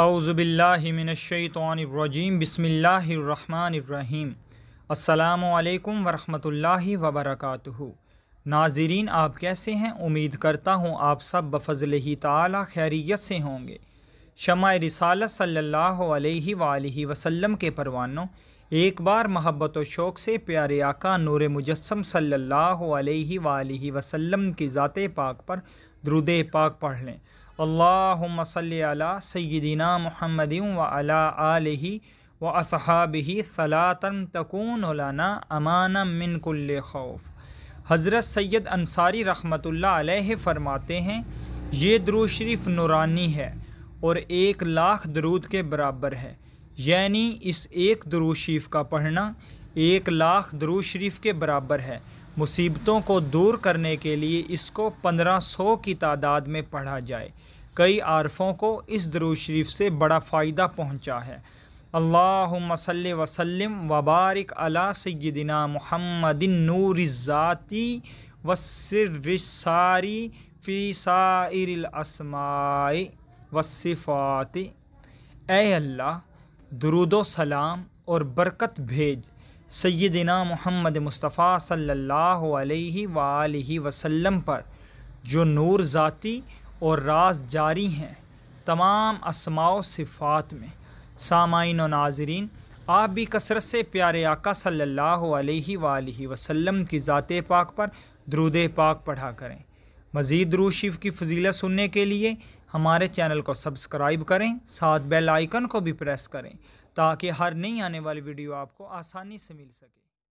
अउज़बिल्लिमिनशैतरजीम बसमीम अल्लाम वरहल वबरक नाजरीन आप कैसे हैं उम्मीद करता हूँ आप सब बफजल ही तैरियत खैरियत से होंगे शमा रिसाल सल्ला वसलम के परवानों एक बार महब्बत व शौक़ से प्यारे आका नूर मुजस्म सल्लल्लाहु अलैहि की ज़ात पाक पर द्रुद पाक पढ़ लें अल्लाहुम्म सदीना महमद वही व अला आलिहि व सलातन तकून उलाना अमान मिनकुल्ल खौफ हज़रत सैद अंसारी रहमत अलैह फरमाते हैं ये द्रू शरीफ नूरानी है और एक लाख दरूद के बराबर है यानी इस एक दरूद शरीफ का पढ़ना एक लाख दरूद शरीफ के बराबर है मुसीबतों को दूर करने के लिए इसको पंद्रह सौ की तादाद में पढ़ा जाए कई आरफ़ों को इस दरूद शरीफ से बड़ा फ़ायदा पहुँचा है अल्लाह सल वसलम वबारक अला सयदिना महमदिन नूरज़ाती वसर सारी फ़ी साइर वसिफ़ात ए अल्लाह दरुदो सलाम और बरकत भेज सैदिना मोहम्मद मुस्तफ़ा सल्ला वसल्लम पर जो नूर ज़ाती और राज जारी हैं तमाम असमाओ सिफ़ात में सामाइन नाजरीन आप भी कसरत से प्यारे आका सल्ला अलैहि की ज़ात पाक पर द्रुद पाक पढ़ा करें मज़ीद रू की फजीलत सुनने के लिए हमारे चैनल को सब्सक्राइब करें साथ बेल आइकन को भी प्रेस करें ताकि हर नई आने वाली वीडियो आपको आसानी से मिल सके